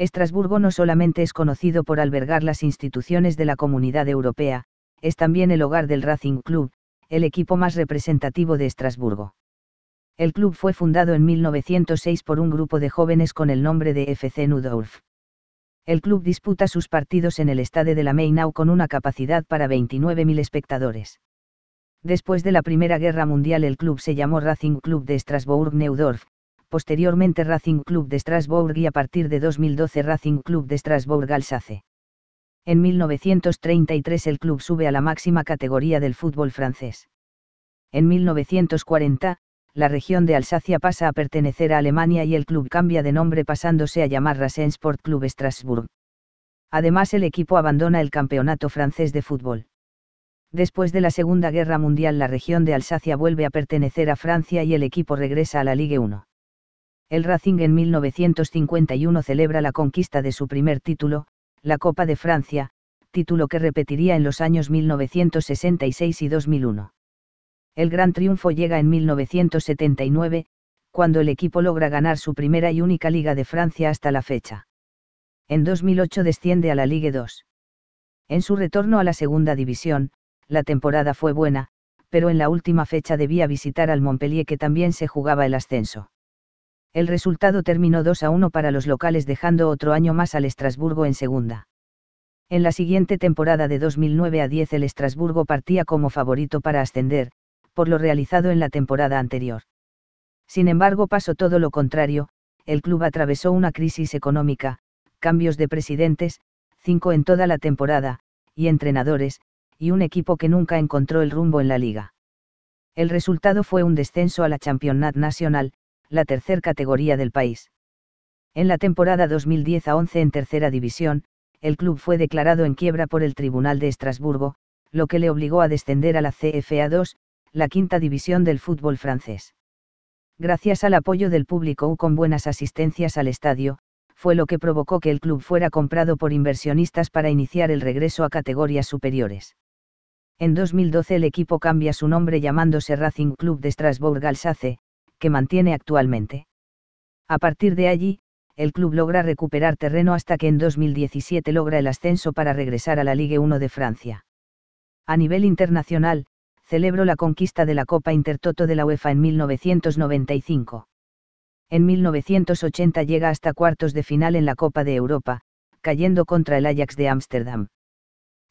Estrasburgo no solamente es conocido por albergar las instituciones de la Comunidad Europea, es también el hogar del Racing Club, el equipo más representativo de Estrasburgo. El club fue fundado en 1906 por un grupo de jóvenes con el nombre de FC Neudorf. El club disputa sus partidos en el estadio de la Mainau con una capacidad para 29.000 espectadores. Después de la Primera Guerra Mundial el club se llamó Racing Club de Strasbourg-Neudorf, posteriormente Racing Club de Strasbourg y a partir de 2012 Racing Club de Strasbourg-Alsace. En 1933 el club sube a la máxima categoría del fútbol francés. En 1940, la región de Alsacia pasa a pertenecer a Alemania y el club cambia de nombre pasándose a llamar Racing Sport Club Strasbourg. Además el equipo abandona el campeonato francés de fútbol. Después de la Segunda Guerra Mundial la región de Alsacia vuelve a pertenecer a Francia y el equipo regresa a la Ligue 1 el Racing en 1951 celebra la conquista de su primer título, la Copa de Francia, título que repetiría en los años 1966 y 2001. El gran triunfo llega en 1979, cuando el equipo logra ganar su primera y única Liga de Francia hasta la fecha. En 2008 desciende a la Ligue 2. En su retorno a la segunda división, la temporada fue buena, pero en la última fecha debía visitar al Montpellier que también se jugaba el ascenso. El resultado terminó 2 a 1 para los locales dejando otro año más al Estrasburgo en segunda. En la siguiente temporada de 2009 a 10 el Estrasburgo partía como favorito para ascender, por lo realizado en la temporada anterior. Sin embargo, pasó todo lo contrario, el club atravesó una crisis económica, cambios de presidentes, cinco en toda la temporada, y entrenadores, y un equipo que nunca encontró el rumbo en la liga. El resultado fue un descenso a la Championnat Nacional, la tercera categoría del país. En la temporada 2010 a 11 en tercera división, el club fue declarado en quiebra por el Tribunal de Estrasburgo, lo que le obligó a descender a la CFA 2, la quinta división del fútbol francés. Gracias al apoyo del público con buenas asistencias al estadio, fue lo que provocó que el club fuera comprado por inversionistas para iniciar el regreso a categorías superiores. En 2012 el equipo cambia su nombre llamándose Racing Club de Strasbourg-Alsace, que mantiene actualmente. A partir de allí, el club logra recuperar terreno hasta que en 2017 logra el ascenso para regresar a la Ligue 1 de Francia. A nivel internacional, celebró la conquista de la Copa Intertoto de la UEFA en 1995. En 1980 llega hasta cuartos de final en la Copa de Europa, cayendo contra el Ajax de Ámsterdam.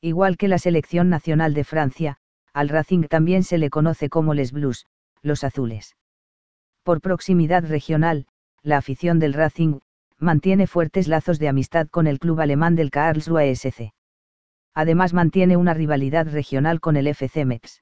Igual que la selección nacional de Francia, al Racing también se le conoce como Les Blues, los azules. Por proximidad regional, la afición del Racing, mantiene fuertes lazos de amistad con el club alemán del Karlsruhe SC. Además mantiene una rivalidad regional con el FC Metz.